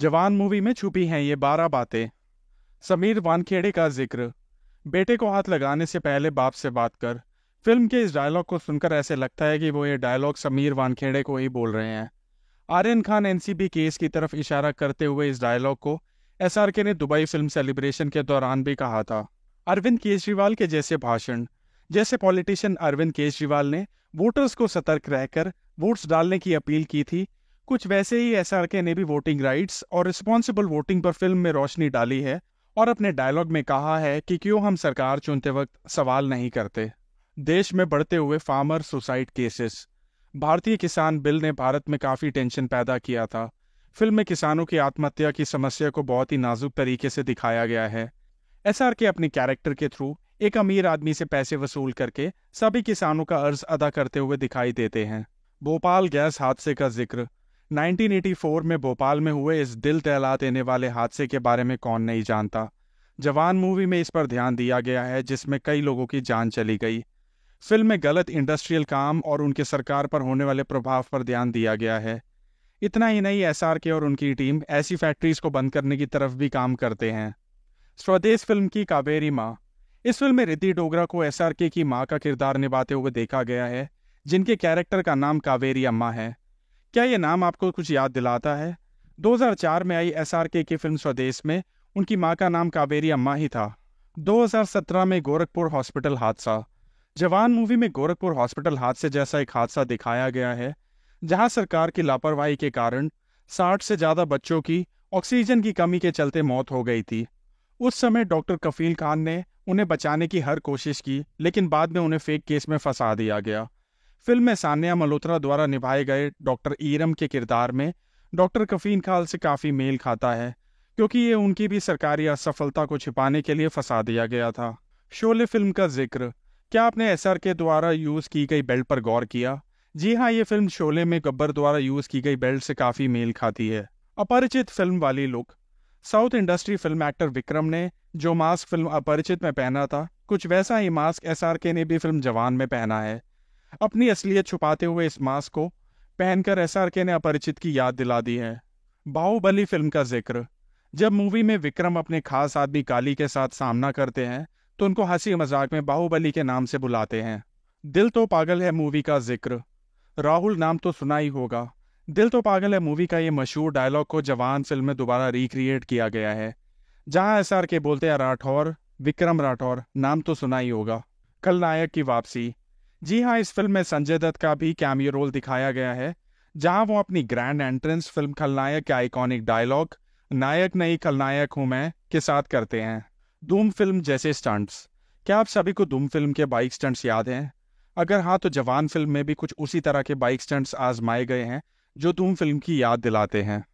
जवान मूवी में छुपी हैं ये बारह बातें समीर वानखेड़े का जिक्र बेटे को हाथ लगाने से पहले बाप से बात कर फिल्म के इस डायलॉग को सुनकर ऐसे लगता है कि वो ये डायलॉग समीर वानखेड़े को ही बोल रहे हैं आर्यन खान एनसीबी केस की तरफ इशारा करते हुए इस डायलॉग को एसआरके ने दुबई फिल्म सेलिब्रेशन के दौरान भी कहा था अरविंद केजरीवाल के जैसे भाषण जैसे पॉलिटिशियन अरविंद केजरीवाल ने वोटर्स को सतर्क रहकर वोट्स डालने की अपील की थी कुछ वैसे ही एस आर के ने भी वोटिंग राइट्स और रिस्पॉन्सिबल वोटिंग पर फिल्म में रोशनी डाली है और अपने डायलॉग में कहा है कि क्यों हम सरकार चुनते वक्त सवाल नहीं करते देश में बढ़ते हुए फार्मर सुसाइड केसेस भारतीय किसान बिल ने भारत में काफ़ी टेंशन पैदा किया था फिल्म में किसानों की आत्महत्या की समस्या को बहुत ही नाजुक तरीके से दिखाया गया है एस के अपने कैरेक्टर के थ्रू एक अमीर आदमी से पैसे वसूल करके सभी किसानों का अर्ज अदा करते हुए दिखाई देते हैं भोपाल गैस हादसे का जिक्र 1984 में भोपाल में हुए इस दिल तहला देने वाले हादसे के बारे में कौन नहीं जानता जवान मूवी में इस पर ध्यान दिया गया है जिसमें कई लोगों की जान चली गई फिल्म में गलत इंडस्ट्रियल काम और उनके सरकार पर होने वाले प्रभाव पर ध्यान दिया गया है इतना ही नहीं एस और उनकी टीम ऐसी फैक्ट्रीज को बंद करने की तरफ भी काम करते हैं स्वदेश फिल्म की कावेरी माँ इस फिल्म में रिद्धि डोगरा को एस की माँ का किरदार निभाते हुए देखा गया है जिनके कैरेक्टर का नाम कावेरी अम्मा है क्या ये नाम आपको कुछ याद दिलाता है 2004 में आई एस आर की फिल्म स्वदेश में उनकी माँ का नाम कावेरी अम्मा ही था 2017 में गोरखपुर हॉस्पिटल हादसा जवान मूवी में गोरखपुर हॉस्पिटल हादसे जैसा एक हादसा दिखाया गया है जहां सरकार की लापरवाही के कारण 60 से ज़्यादा बच्चों की ऑक्सीजन की कमी के चलते मौत हो गई थी उस समय डॉक्टर कफील खान ने उन्हें बचाने की हर कोशिश की लेकिन बाद में उन्हें फेक केस में फंसा दिया गया फिल्म में सान्या मल्होत्रा द्वारा निभाए गए डॉक्टर ईरम के किरदार में डॉक्टर कफीन खाल से काफ़ी मेल खाता है क्योंकि ये उनकी भी सरकारी असफलता को छिपाने के लिए फंसा दिया गया था शोले फिल्म का जिक्र क्या आपने एस के द्वारा यूज़ की गई बेल्ट पर गौर किया जी हाँ ये फिल्म शोले में गब्बर द्वारा यूज़ की गई बेल्ट से काफ़ी मेल खाती है अपरिचित फिल्म वाली look south industry film actor Vikram ने जो मास्क फिल्म अपरिचित में पहना था कुछ वैसा ही मास्क एस ने भी फिल्म जवान में पहना है अपनी असलियत छुपाते हुए इस मास्क को पहनकर एस आर के ने अपरिचित की याद दिला दी है बाहुबली फिल्म का जिक्र जब मूवी में विक्रम अपने खास आदमी काली के साथ सामना करते हैं तो उनको हंसी मजाक में बाहुबली के नाम से बुलाते हैं दिल तो पागल है मूवी का जिक्र राहुल नाम तो सुना ही होगा दिल तो पागल है मूवी का ये मशहूर डायलॉग को जवान फिल्म में दोबारा रिक्रिएट किया गया है जहां एस आर के बोलते हैं राठौर विक्रम राठौर नाम तो सुना ही होगा कल नायक की वापसी जी हाँ इस फिल्म में संजय दत्त का भी कैमियो रोल दिखाया गया है जहां वो अपनी ग्रैंड एंट्रेंस फिल्म खलनायक के आइकॉनिक डायलॉग नायक नहीं खलनायक हूं मैं के साथ करते हैं धूम फिल्म जैसे स्टंट्स क्या आप सभी को धूम फिल्म के बाइक स्टंट्स याद हैं अगर हाँ तो जवान फिल्म में भी कुछ उसी तरह के बाइक स्टंट्स आजमाए गए हैं जो धूम फिल्म की याद दिलाते हैं